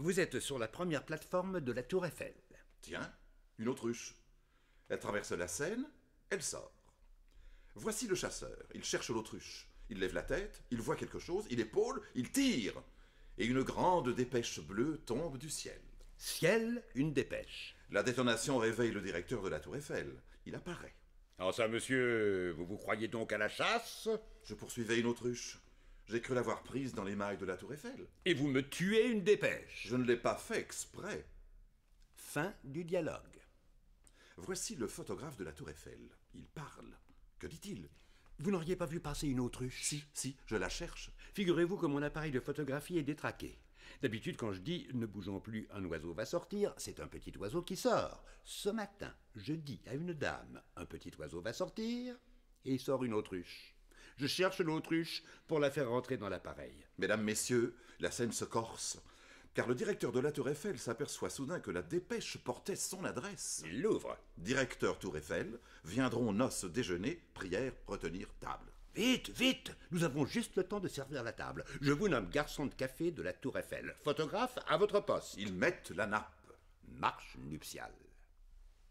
Vous êtes sur la première plateforme de la Tour Eiffel. Tiens, une autruche. Elle traverse la Seine, elle sort. Voici le chasseur. Il cherche l'autruche. Il lève la tête, il voit quelque chose, il épaule, il tire. Et une grande dépêche bleue tombe du ciel. Ciel, une dépêche. La détonation réveille le directeur de la Tour Eiffel. Il apparaît. Ah ça, monsieur, vous vous croyez donc à la chasse Je poursuivais une autruche. J'ai cru l'avoir prise dans les mailles de la Tour Eiffel. Et vous me tuez une dépêche. Je ne l'ai pas fait exprès. Fin du dialogue. Voici le photographe de la Tour Eiffel. Il parle. Que dit-il Vous n'auriez pas vu passer une autruche Si, si, je la cherche. Figurez-vous que mon appareil de photographie est détraqué. D'habitude, quand je dis ne bougeons plus, un oiseau va sortir, c'est un petit oiseau qui sort. Ce matin, je dis à une dame, un petit oiseau va sortir, et il sort une autruche. Je cherche l'autruche pour la faire rentrer dans l'appareil. Mesdames, messieurs, la scène se corse. Car le directeur de la Tour Eiffel s'aperçoit soudain que la dépêche portait son adresse. Il l'ouvre. Directeur Tour Eiffel, viendront noces déjeuner, prière, retenir table. Vite, vite Nous avons juste le temps de servir la table. Je vous nomme garçon de café de la Tour Eiffel. Photographe, à votre poste. Ils mettent la nappe. Marche nuptiale.